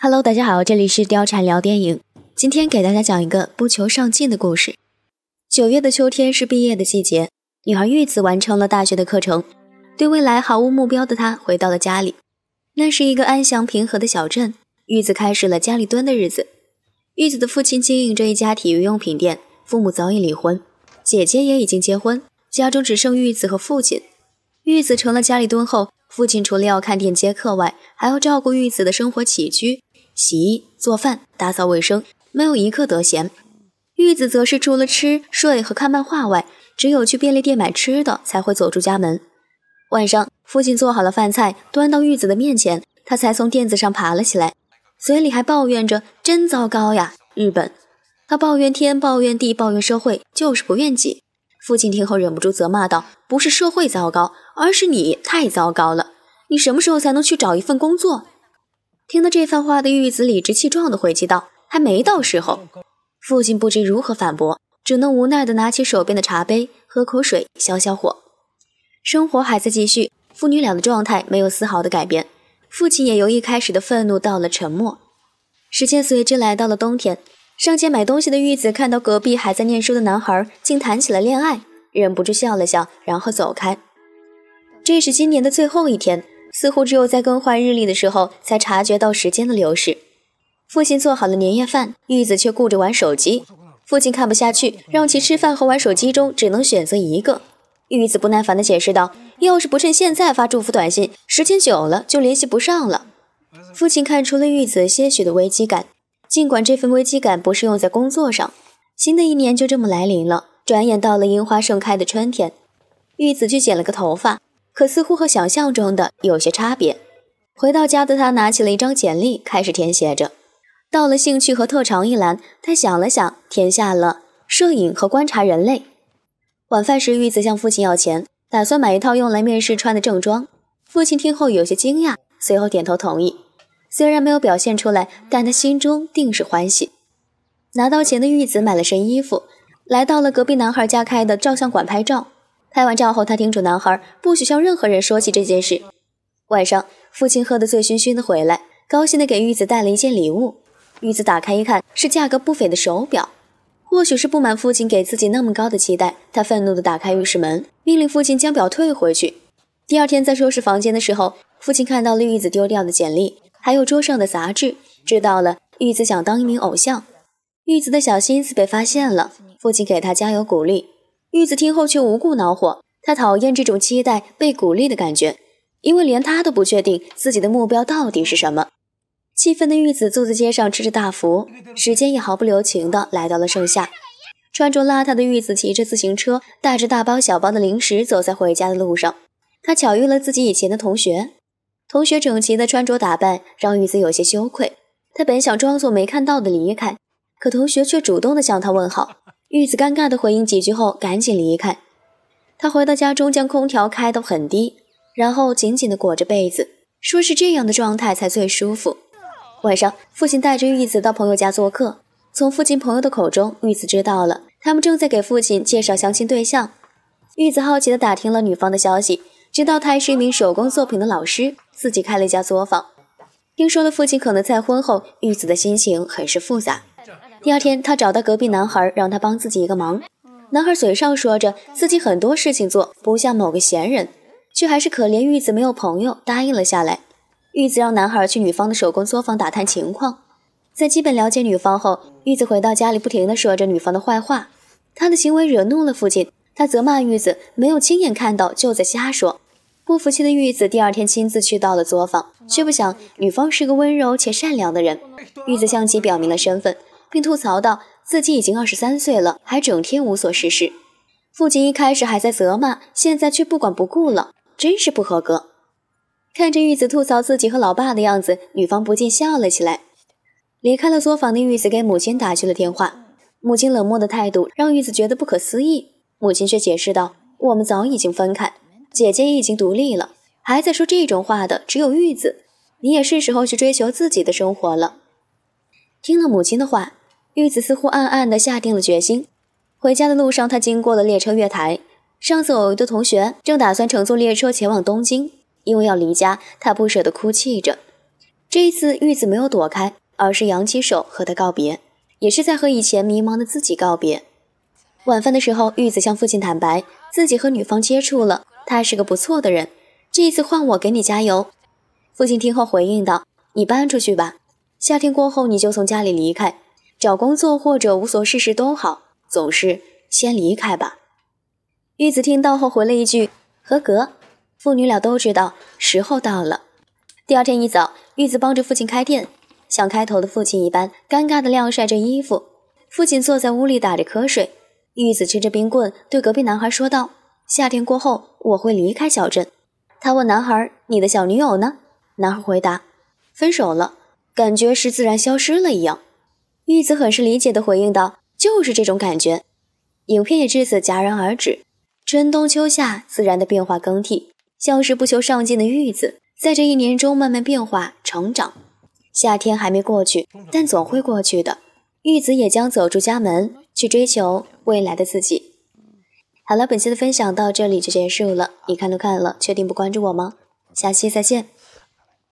Hello，大家好，这里是貂蝉聊电影。今天给大家讲一个不求上进的故事。九月的秋天是毕业的季节，女孩玉子完成了大学的课程，对未来毫无目标的她回到了家里。那是一个安详平和的小镇，玉子开始了家里蹲的日子。玉子的父亲经营着一家体育用品店，父母早已离婚，姐姐也已经结婚，家中只剩玉子和父亲。玉子成了家里蹲后，父亲除了要看店接客外，还要照顾玉子的生活起居。洗衣、做饭、打扫卫生，没有一刻得闲。玉子则是除了吃、睡和看漫画外，只有去便利店买吃的才会走出家门。晚上，父亲做好了饭菜，端到玉子的面前，他才从垫子上爬了起来，嘴里还抱怨着：“真糟糕呀，日本！”他抱怨天，抱怨地，抱怨社会，就是不愿挤。父亲听后忍不住责骂道：“不是社会糟糕，而是你太糟糕了。你什么时候才能去找一份工作？”听到这番话的玉子理直气壮地回击道：“还没到时候。”父亲不知如何反驳，只能无奈地拿起手边的茶杯喝口水消消火。生活还在继续，父女俩的状态没有丝毫的改变。父亲也由一开始的愤怒到了沉默。时间随之来到了冬天，上街买东西的玉子看到隔壁还在念书的男孩竟谈起了恋爱，忍不住笑了笑，然后走开。这是今年的最后一天。似乎只有在更换日历的时候，才察觉到时间的流逝。父亲做好了年夜饭，玉子却顾着玩手机。父亲看不下去，让其吃饭和玩手机中只能选择一个。玉子不耐烦地解释道：“要是不趁现在发祝福短信，时间久了就联系不上了。”父亲看出了玉子些许的危机感，尽管这份危机感不是用在工作上。新的一年就这么来临了，转眼到了樱花盛开的春天，玉子去剪了个头发。可似乎和想象中的有些差别。回到家的他拿起了一张简历，开始填写着。到了兴趣和特长一栏，他想了想，填下了摄影和观察人类。晚饭时，玉子向父亲要钱，打算买一套用来面试穿的正装。父亲听后有些惊讶，随后点头同意。虽然没有表现出来，但他心中定是欢喜。拿到钱的玉子买了身衣服，来到了隔壁男孩家开的照相馆拍照。拍完照后，他叮嘱男孩不许向任何人说起这件事。晚上，父亲喝得醉醺醺的回来，高兴地给玉子带了一件礼物。玉子打开一看，是价格不菲的手表。或许是不满父亲给自己那么高的期待，他愤怒地打开浴室门，命令父亲将表退回去。第二天，在收拾房间的时候，父亲看到了玉子丢掉的简历，还有桌上的杂志，知道了玉子想当一名偶像。玉子的小心思被发现了，父亲给他加油鼓励。玉子听后却无故恼火，她讨厌这种期待被鼓励的感觉，因为连她都不确定自己的目标到底是什么。气愤的玉子坐在街上吃着大福，时间也毫不留情的来到了盛夏。穿着邋遢的玉子骑着自行车，带着大包小包的零食走在回家的路上，他巧遇了自己以前的同学。同学整齐的穿着打扮让玉子有些羞愧，他本想装作没看到的离开，可同学却主动的向他问好。玉子尴尬地回应几句后，赶紧离开。他回到家中，将空调开到很低，然后紧紧地裹着被子，说是这样的状态才最舒服。晚上，父亲带着玉子到朋友家做客。从父亲朋友的口中，玉子知道了他们正在给父亲介绍相亲对象。玉子好奇地打听了女方的消息，知道她是一名手工作品的老师，自己开了一家作坊。听说了父亲可能再婚后，玉子的心情很是复杂。第二天，他找到隔壁男孩，让他帮自己一个忙。男孩嘴上说着自己很多事情做，不像某个闲人，却还是可怜玉子没有朋友，答应了下来。玉子让男孩去女方的手工作坊打探情况。在基本了解女方后，玉子回到家里，不停的说着女方的坏话。他的行为惹怒了父亲，他责骂玉子没有亲眼看到就在瞎说。不服气的玉子第二天亲自去到了作坊，却不想女方是个温柔且善良的人。玉子向其表明了身份。并吐槽道：“自己已经二十三岁了，还整天无所事事。父亲一开始还在责骂，现在却不管不顾了，真是不合格。”看着玉子吐槽自己和老爸的样子，女方不禁笑了起来。离开了作坊的玉子给母亲打去了电话，母亲冷漠的态度让玉子觉得不可思议。母亲却解释道：“我们早已经分开，姐姐也已经独立了。还在说这种话的只有玉子。你也是时候去追求自己的生活了。”听了母亲的话。玉子似乎暗暗地下定了决心。回家的路上，他经过了列车月台，上次偶遇的同学正打算乘坐列车前往东京。因为要离家，他不舍得哭泣着。这一次，玉子没有躲开，而是扬起手和他告别，也是在和以前迷茫的自己告别。晚饭的时候，玉子向父亲坦白自己和女方接触了，他是个不错的人。这一次换我给你加油。父亲听后回应道：“你搬出去吧，夏天过后你就从家里离开。”找工作或者无所事事都好，总是先离开吧。玉子听到后回了一句：“合格。”父女俩都知道时候到了。第二天一早，玉子帮着父亲开店，像开头的父亲一般，尴尬的晾晒着衣服。父亲坐在屋里打着瞌睡，玉子吃着冰棍，对隔壁男孩说道：“夏天过后，我会离开小镇。”他问男孩：“你的小女友呢？”男孩回答：“分手了，感觉是自然消失了一样。”玉子很是理解的回应道：“就是这种感觉。”影片也至此戛然而止。春冬秋夏，自然的变化更替，像是不求上进的玉子，在这一年中慢慢变化成长。夏天还没过去，但总会过去的。玉子也将走出家门，去追求未来的自己。好了，本期的分享到这里就结束了。你看都看了，确定不关注我吗？下期再见。